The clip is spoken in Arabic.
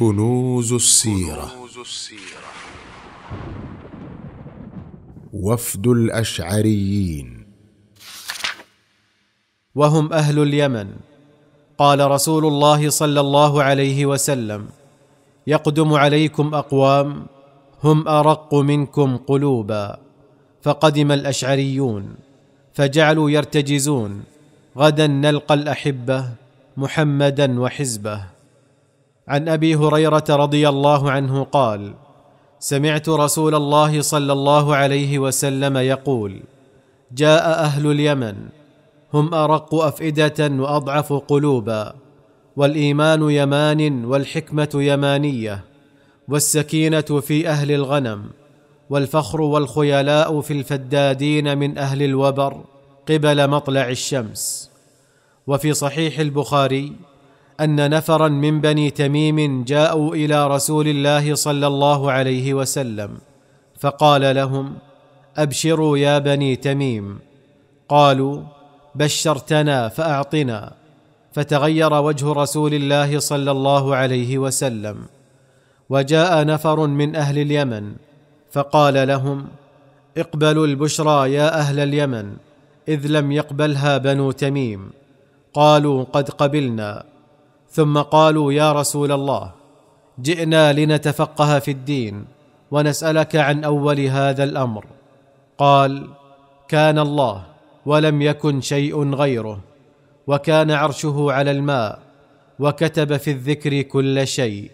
كنوز السيرة وفد الأشعريين وهم أهل اليمن قال رسول الله صلى الله عليه وسلم يقدم عليكم أقوام هم أرق منكم قلوبا فقدم الأشعريون فجعلوا يرتجزون غدا نلقى الأحبة محمدا وحزبه عن ابي هريره رضي الله عنه قال سمعت رسول الله صلى الله عليه وسلم يقول جاء اهل اليمن هم ارق افئده واضعف قلوبا والايمان يمان والحكمه يمانيه والسكينه في اهل الغنم والفخر والخيلاء في الفدادين من اهل الوبر قبل مطلع الشمس وفي صحيح البخاري ان نفرا من بني تميم جاءوا الى رسول الله صلى الله عليه وسلم فقال لهم ابشروا يا بني تميم قالوا بشرتنا فاعطنا فتغير وجه رسول الله صلى الله عليه وسلم وجاء نفر من اهل اليمن فقال لهم اقبلوا البشرى يا اهل اليمن اذ لم يقبلها بنو تميم قالوا قد قبلنا ثم قالوا يا رسول الله جئنا لنتفقه في الدين ونسالك عن اول هذا الامر قال كان الله ولم يكن شيء غيره وكان عرشه على الماء وكتب في الذكر كل شيء